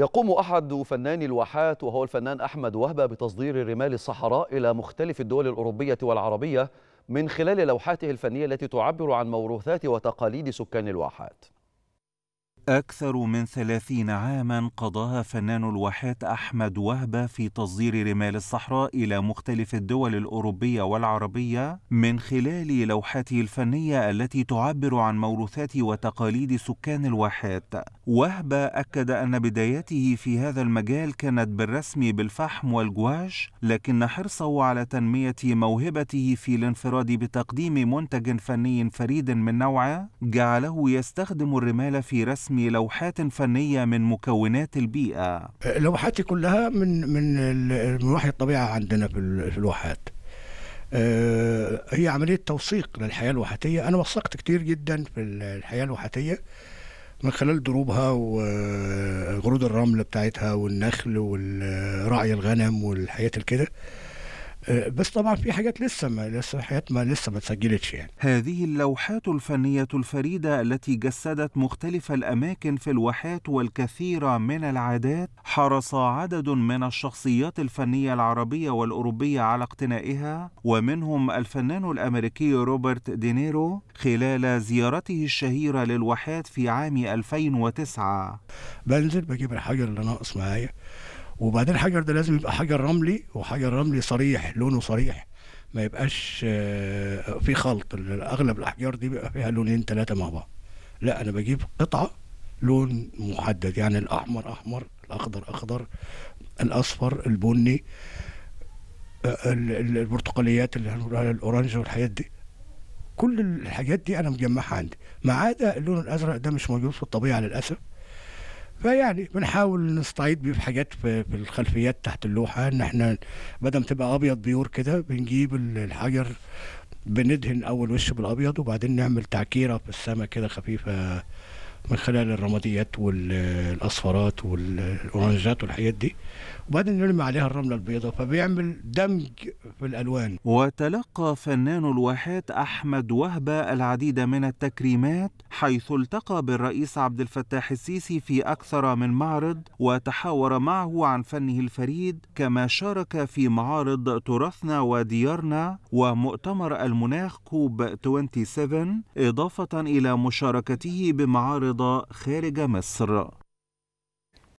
يقوم أحد فناني الواحات وهو الفنان أحمد وهبة بتصدير رمال الصحراء إلى مختلف الدول الأوروبية والعربية من خلال لوحاته الفنية التي تعبر عن موروثات وتقاليد سكان الواحات أكثر من ثلاثين عاما قضاها فنان الواحات أحمد وهبة في تصدير رمال الصحراء إلى مختلف الدول الأوروبية والعربية من خلال لوحاته الفنية التي تعبر عن موروثات وتقاليد سكان الواحات وهبة أكد أن بداياته في هذا المجال كانت بالرسم بالفحم والجواش لكن حرصه على تنمية موهبته في الانفراد بتقديم منتج فني فريد من نوعه جعله يستخدم الرمال في رسم لوحات فنية من مكونات البيئة لوحاتي كلها من من من وحي الطبيعة عندنا في الواحات آه، هي عملية توثيق للحياة الواحاتية أنا وثقت كتير جدا في الحياة الواحاتية من خلال دروبها وغرود آه، الرمل بتاعتها والنخل والرعي الغنم والحياة الكده آه، بس طبعا في حاجات لسه ما لسه حاجات ما لسه ما اتسجلتش يعني هذه اللوحات الفنية الفريدة التي جسدت مختلف الأماكن في الواحات والكثير من العادات حرص عدد من الشخصيات الفنية العربية والأوروبية على اقتنائها ومنهم الفنان الأمريكي روبرت دينيرو خلال زيارته الشهيرة للواحات في عام 2009 بنزل بجيب الحاجة اللي ناقص معايا وبعدين الحجر ده لازم يبقى حجر رملي وحجر رملي صريح لونه صريح ما يبقاش آه، في خلط اغلب الاحجار دي بيبقى فيها لونين ثلاثه مع بعض لا انا بجيب قطعه لون محدد يعني الاحمر احمر الاخضر اخضر الاصفر البني آه، البرتقاليات اللي هنقولها الاورنج والحاجات دي كل الحاجات دي انا مجمعها عندي ما عدا اللون الازرق ده مش موجود في الطبيعه للاسف فيعني بنحاول نستعيد بيه في حاجات في, الخلفيات تحت اللوحه ان احنا بدل ما تبقى ابيض بيور كده بنجيب الحجر بندهن اول وش بالابيض وبعدين نعمل تعكيره في السماء كده خفيفه من خلال الرماديات والاصفرات والاورنجات والحاجات دي وبعدين نرمي عليها الرمله البيضاء فبيعمل دمج بالألوان وتلقى فنان الواحات أحمد وهبة العديد من التكريمات حيث التقى بالرئيس عبد الفتاح السيسي في أكثر من معرض وتحاور معه عن فنه الفريد كما شارك في معارض تراثنا وديارنا ومؤتمر المناخ كوب 27 إضافة إلى مشاركته بمعارض خارج مصر